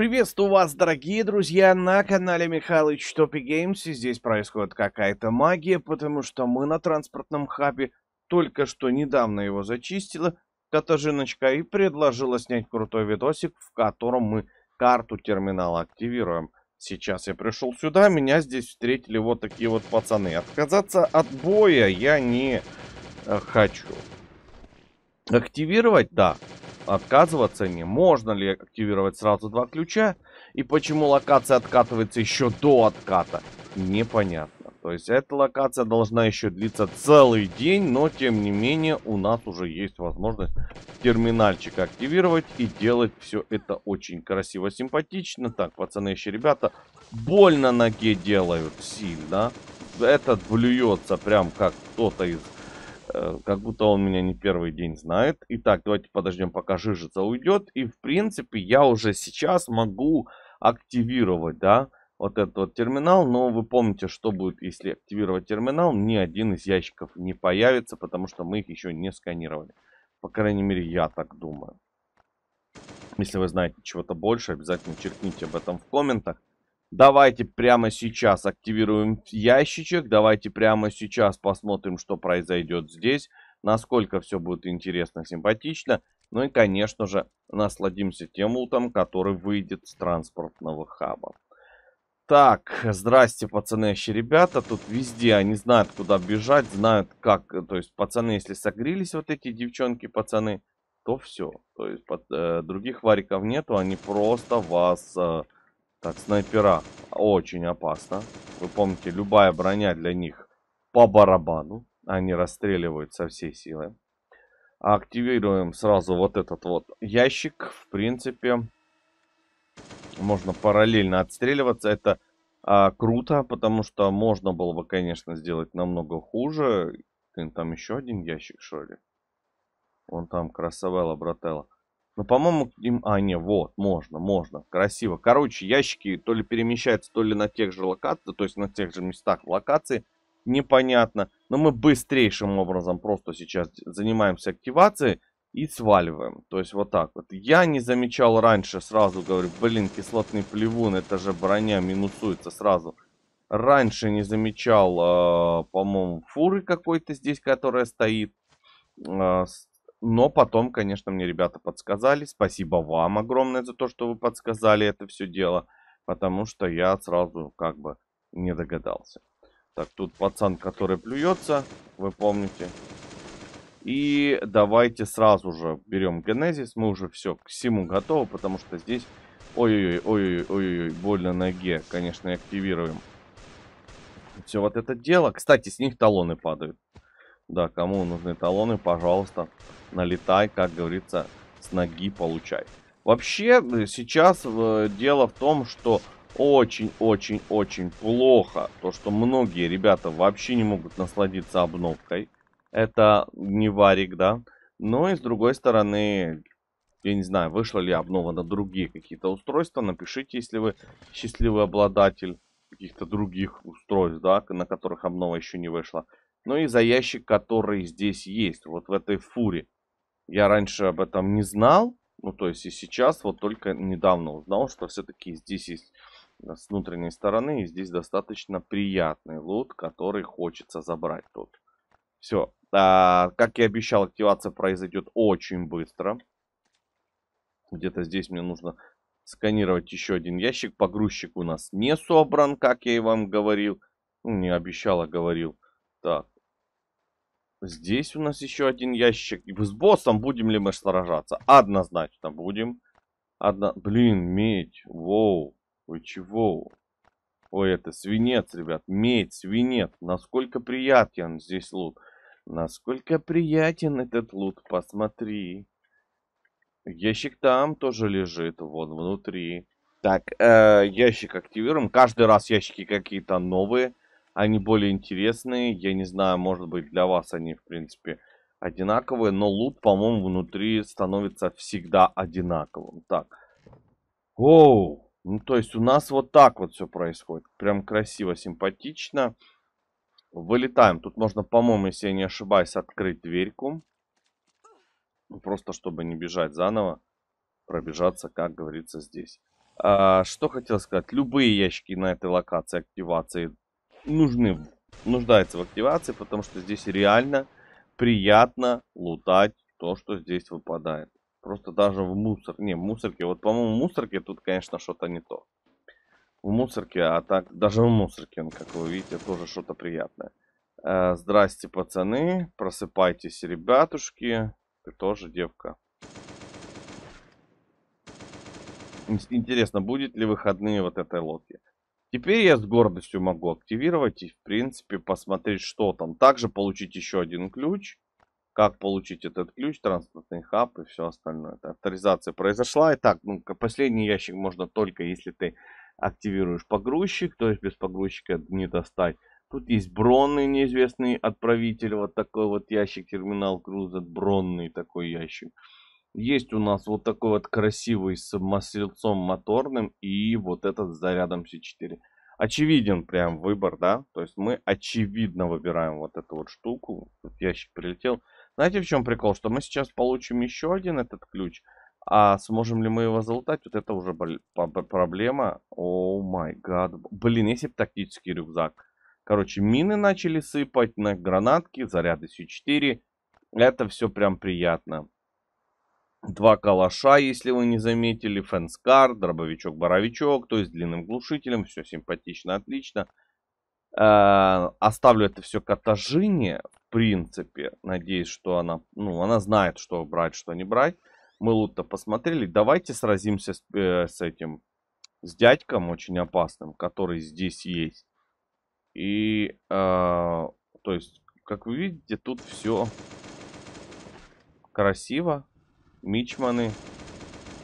Приветствую вас, дорогие друзья, на канале Михалыч Топи Геймс, и здесь происходит какая-то магия, потому что мы на транспортном хабе, только что недавно его зачистила Катажиночка и предложила снять крутой видосик, в котором мы карту терминала активируем. Сейчас я пришел сюда, меня здесь встретили вот такие вот пацаны. Отказаться от боя я не э, хочу. Активировать, да отказываться не можно ли активировать сразу два ключа. И почему локация откатывается еще до отката, непонятно. То есть эта локация должна еще длиться целый день, но тем не менее у нас уже есть возможность терминальчик активировать и делать все это очень красиво, симпатично. Так, пацаны, еще ребята, больно ноге делают сильно. Этот блюется прям как кто-то из Э, как будто он меня не первый день знает. Итак, давайте подождем, пока жижица уйдет. И, в принципе, я уже сейчас могу активировать, да, вот этот вот терминал. Но вы помните, что будет, если активировать терминал. Ни один из ящиков не появится, потому что мы их еще не сканировали. По крайней мере, я так думаю. Если вы знаете чего-то больше, обязательно черкните об этом в комментах. Давайте прямо сейчас активируем ящичек. Давайте прямо сейчас посмотрим, что произойдет здесь. Насколько все будет интересно, симпатично. Ну и, конечно же, насладимся тем лутом, который выйдет с транспортного хаба. Так, здрасте, пацаны, еще ребята. Тут везде они знают, куда бежать, знают как. То есть, пацаны, если согрелись вот эти девчонки, пацаны, то все. То есть, под, э, других вариков нету, они просто вас... Э, так, снайпера очень опасно. Вы помните, любая броня для них по барабану. Они расстреливают со всей силы. Активируем сразу вот этот вот ящик. В принципе, можно параллельно отстреливаться. Это а, круто, потому что можно было бы, конечно, сделать намного хуже. там еще один ящик, что ли? Вон там красавелла, брателла. Но, ну, по-моему, им... А, не, вот, можно, можно. Красиво. Короче, ящики то ли перемещаются, то ли на тех же локациях, то есть на тех же местах локации. Непонятно. Но мы быстрейшим образом просто сейчас занимаемся активацией и сваливаем. То есть вот так вот. Я не замечал раньше, сразу говорю, блин, кислотный плевун, это же броня минусуется сразу. Раньше не замечал, э, по-моему, фуры какой-то здесь, которая стоит. Э, но потом, конечно, мне ребята подсказали. Спасибо вам огромное за то, что вы подсказали это все дело. Потому что я сразу как бы не догадался. Так, тут пацан, который плюется, вы помните. И давайте сразу же берем Генезис. Мы уже все к всему готовы, потому что здесь... Ой-ой-ой, ой-ой-ой, больно ноге. Конечно, активируем. Все вот это дело. Кстати, с них талоны падают. Да, кому нужны талоны, пожалуйста, налетай, как говорится, с ноги получай. Вообще, э, сейчас э, дело в том, что очень-очень-очень плохо то, что многие ребята вообще не могут насладиться обновкой. Это не варик, да. Но и с другой стороны, я не знаю, вышла ли обнова на другие какие-то устройства. Напишите, если вы счастливый обладатель каких-то других устройств, да, на которых обнова еще не вышла. Ну и за ящик, который здесь есть, вот в этой фуре. Я раньше об этом не знал, ну то есть и сейчас вот только недавно узнал, что все-таки здесь есть э, с внутренней стороны, и здесь достаточно приятный лут, который хочется забрать тут. Все, а, как и обещал, активация произойдет очень быстро. Где-то здесь мне нужно сканировать еще один ящик. Погрузчик у нас не собран, как я и вам говорил. Ну, не обещал, а говорил. Так. Здесь у нас еще один ящик. И с боссом будем ли мы сражаться? Однозначно будем. Одно... Блин, медь. Воу. Вы чего? Ой, это свинец, ребят. Медь, свинец. Насколько приятен здесь лут. Насколько приятен этот лут. Посмотри. Ящик там тоже лежит. Вон внутри. Так, э, ящик активируем. Каждый раз ящики какие-то новые. Они более интересные. Я не знаю, может быть, для вас они, в принципе, одинаковые. Но лут, по-моему, внутри становится всегда одинаковым. Так. Оу. Ну, то есть у нас вот так вот все происходит. Прям красиво, симпатично. Вылетаем. Тут можно, по-моему, если я не ошибаюсь, открыть дверьку. Ну, просто чтобы не бежать заново. Пробежаться, как говорится, здесь. А, что хотел сказать. Любые ящики на этой локации активации нужны, нуждается в активации, потому что здесь реально приятно лутать то, что здесь выпадает. Просто даже в мусор... Не, в мусорке... Вот, по-моему, в мусорке тут, конечно, что-то не то. В мусорке, а так... Даже в мусорке, он, ну, как вы видите, тоже что-то приятное. Э, здрасте, пацаны. Просыпайтесь, ребятушки. Ты тоже девка. Интересно, будет ли выходные вот этой лодки? Теперь я с гордостью могу активировать и, в принципе, посмотреть, что там. Также получить еще один ключ. Как получить этот ключ, транспортный хаб и все остальное. Это авторизация произошла. Итак, ну, последний ящик можно только, если ты активируешь погрузчик. То есть без погрузчика не достать. Тут есть бронный неизвестный отправитель. Вот такой вот ящик, терминал груза. Бронный такой ящик. Есть у нас вот такой вот красивый с маслецом моторным и вот этот с зарядом C4. Очевиден прям выбор, да? То есть мы очевидно выбираем вот эту вот штуку. Тут ящик прилетел. Знаете, в чем прикол? Что мы сейчас получим еще один этот ключ. А сможем ли мы его залутать? Вот это уже проблема. О май гад. Блин, если бы тактический рюкзак. Короче, мины начали сыпать на гранатки, заряды С4. Это все прям приятно. Два калаша, если вы не заметили, фэнскар, дробовичок-боровичок, то есть длинным глушителем, все симпатично, отлично. Э, оставлю это все катажине, в принципе, надеюсь, что она, ну, она знает, что брать, что не брать. Мы лут-то посмотрели, давайте сразимся с, э, с этим, с дядьком очень опасным, который здесь есть. И, э, то есть, как вы видите, тут все красиво, мичманы,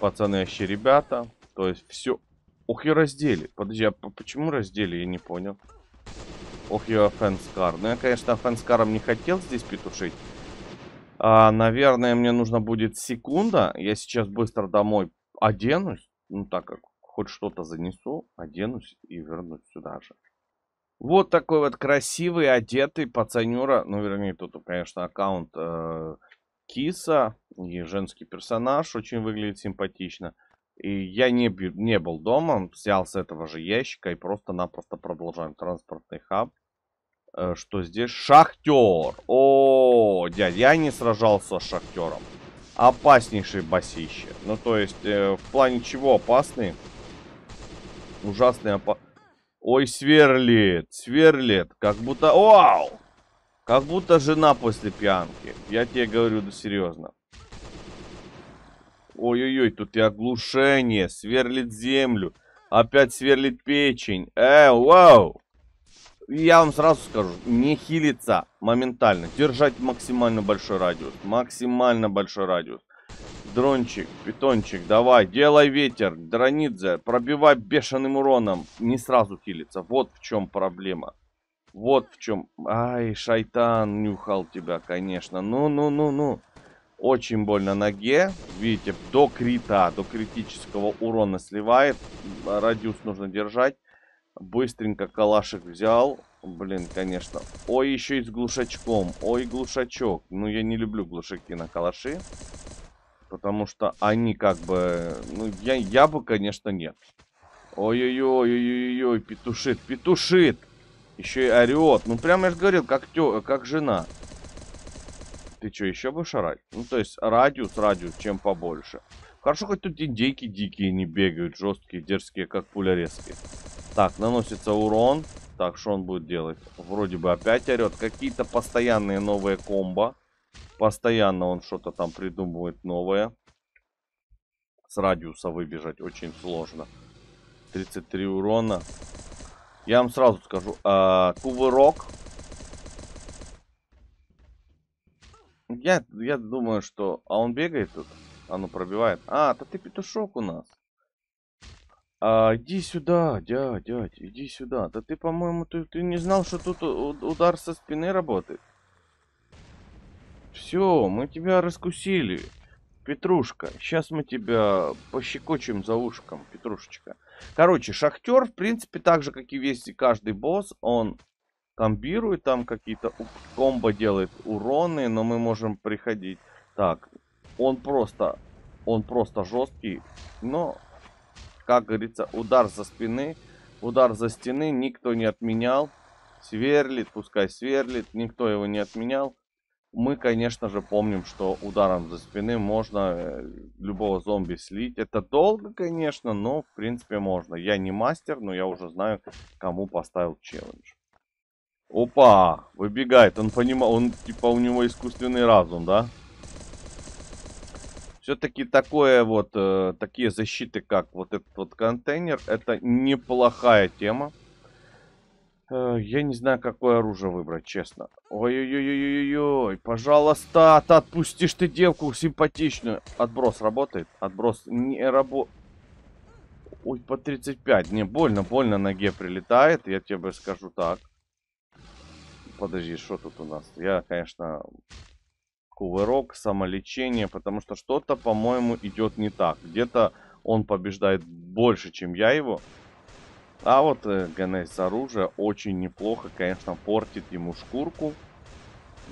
пацаны вообще ребята. То есть все... Ох, ее раздели. Подожди, а почему раздели, я не понял. Ох, ее фэнскар. Ну, я, конечно, фэнскаром не хотел здесь петушить. А, наверное, мне нужно будет секунда. Я сейчас быстро домой оденусь. Ну, так как хоть что-то занесу, оденусь и вернусь сюда же. Вот такой вот красивый, одетый пацанюра. Ну, вернее, тут, конечно, аккаунт э, Киса и женский персонаж очень выглядит симпатично. И я не, не был дома, взял с этого же ящика и просто-напросто продолжаем транспортный хаб. Э, что здесь? Шахтер! О, дядя, я не сражался с шахтером. Опаснейший басище. Ну, то есть, э, в плане чего опасный? Ужасный опа... Ой, сверлит, сверлит. Как будто... Вау! Как будто жена после пьянки. Я тебе говорю, да серьезно. Ой-ой-ой, тут и оглушение. Сверлит землю. Опять сверлит печень. Э, вау! Я вам сразу скажу, не хилиться моментально. Держать максимально большой радиус. Максимально большой радиус. Дрончик, питончик, давай, делай ветер, дранидзе, пробивай бешеным уроном. Не сразу хилиться, вот в чем проблема. Вот в чем. Ай, шайтан нюхал тебя, конечно. Ну-ну-ну-ну. Очень больно ноге. Видите, до крита, до критического урона сливает. Радиус нужно держать. Быстренько калашик взял. Блин, конечно. Ой, еще и с глушачком. Ой, глушачок. Ну, я не люблю глушаки на калаши. Потому что они как бы... Ну, я, я бы, конечно, нет. Ой-ой-ой-ой-ой-ой, петушит, петушит. Еще и орет. Ну, прям я же говорил, как, тё, как жена. Ты что, еще будешь орать? Ну, то есть, радиус, радиус, чем побольше. Хорошо, хоть тут индейки дикие не бегают, жесткие, дерзкие, как пулярезки. Так, наносится урон. Так, что он будет делать? Вроде бы опять орет. Какие-то постоянные новые комбо. Постоянно он что-то там придумывает новое. С радиуса выбежать очень сложно. 33 урона. Я вам сразу скажу. Э, кувырок Я, я думаю, что... А он бегает тут? оно пробивает. А, то ты петушок у нас. А, иди сюда, дядь, дядь, иди сюда. Да ты, по-моему, ты, ты не знал, что тут удар со спины работает. Все, мы тебя раскусили. Петрушка, сейчас мы тебя пощекочим за ушком, Петрушечка. Короче, шахтер, в принципе, так же, как и весь каждый босс, он комбирует там какие-то комбо делает уроны, но мы можем приходить. Так, он просто, он просто жесткий, но, как говорится, удар за спины, удар за стены никто не отменял. Сверлит, пускай сверлит, никто его не отменял. Мы, конечно же, помним, что ударом за спины можно э, любого зомби слить. Это долго, конечно, но, в принципе, можно. Я не мастер, но я уже знаю, кому поставил челлендж. Опа, выбегает. Он понимал, он типа у него искусственный разум, да? Все-таки такое вот, э, такие защиты, как вот этот вот контейнер, это неплохая тема. Э, я не знаю, какое оружие выбрать, честно. Ой-ой-ой-ой-ой, пожалуйста, ты отпустишь ты девку симпатичную. Отброс работает? Отброс не работает. Ой, по 35. Не, больно, больно ноге прилетает, я тебе скажу так подожди, что тут у нас? Я, конечно, кувырок, самолечение, потому что что-то, по-моему, идет не так. Где-то он побеждает больше, чем я его. А вот э, Ганес оружие очень неплохо, конечно, портит ему шкурку.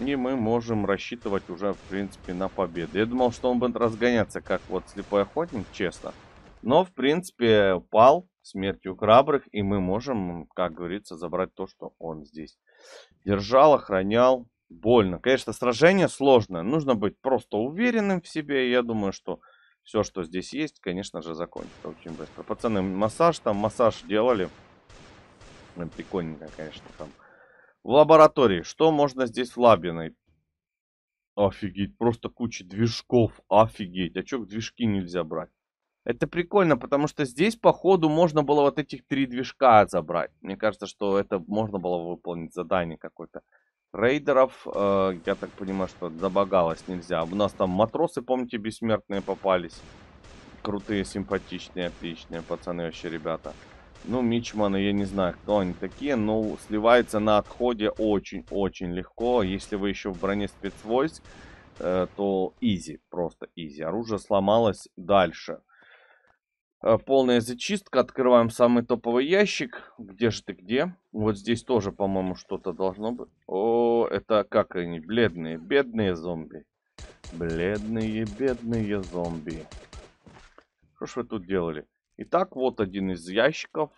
И мы можем рассчитывать уже, в принципе, на победу. Я думал, что он будет разгоняться, как вот слепой охотник, честно. Но, в принципе, пал смертью храбрых, и мы можем, как говорится, забрать то, что он здесь держал, охранял. Больно. Конечно, сражение сложное. Нужно быть просто уверенным в себе. я думаю, что все, что здесь есть, конечно же, закончится очень быстро. Пацаны, массаж там, массаж делали. Ну, прикольненько, конечно, там. В лаборатории. Что можно здесь в лабиной? Офигеть, просто куча движков. Офигеть. А чё движки нельзя брать? Это прикольно, потому что здесь, по ходу, можно было вот этих три движка забрать. Мне кажется, что это можно было выполнить задание какое-то. Рейдеров, э, я так понимаю, что забагалось нельзя. У нас там матросы, помните, бессмертные попались. Крутые, симпатичные, отличные пацаны вообще, ребята. Ну, мичманы, я не знаю, кто они такие, но сливается на отходе очень-очень легко. Если вы еще в броне спецвойск, э, то изи, просто изи. Оружие сломалось дальше. Дальше. Э, полная зачистка. Открываем самый топовый ящик. Где же ты где? Вот здесь тоже, по-моему, что-то должно быть. О, это как они? Бледные, бедные зомби. Бледные, бедные зомби. Что ж вы тут делали? Итак, вот один из ящиков.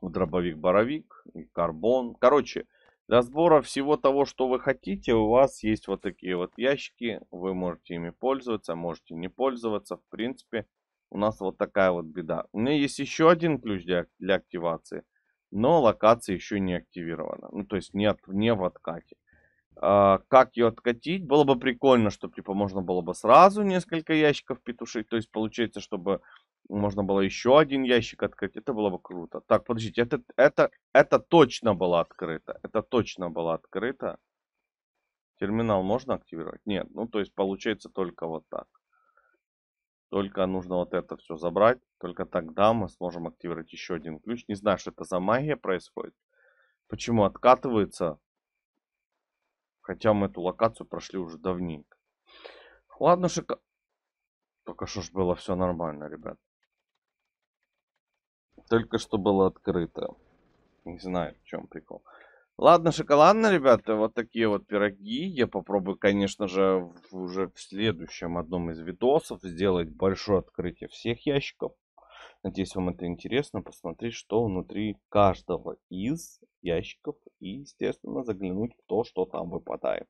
Дробовик-боровик карбон. Короче, для сбора всего того, что вы хотите, у вас есть вот такие вот ящики. Вы можете ими пользоваться, можете не пользоваться. В принципе, у нас вот такая вот беда. У меня есть еще один ключ для, для активации, но локация еще не активирована. Ну, то есть нет, не в откате. А, как ее откатить? Было бы прикольно, чтобы типа можно было бы сразу несколько ящиков петушить. То есть получается, чтобы можно было еще один ящик открыть. Это было бы круто. Так, подождите, это, это, это точно было открыто. Это точно было открыто. Терминал можно активировать? Нет, ну то есть получается только вот так. Только нужно вот это все забрать. Только тогда мы сможем активировать еще один ключ. Не знаю, что это за магия происходит. Почему откатывается. Хотя мы эту локацию прошли уже давненько. Ладно, шика... Только что ж было все нормально, ребят. Только что было открыто. Не знаю, в чем прикол. Ладно, шоколадно, ребята, вот такие вот пироги. Я попробую, конечно же, в, уже в следующем одном из видосов сделать большое открытие всех ящиков. Надеюсь, вам это интересно, посмотреть, что внутри каждого из ящиков и, естественно, заглянуть в то, что там выпадает.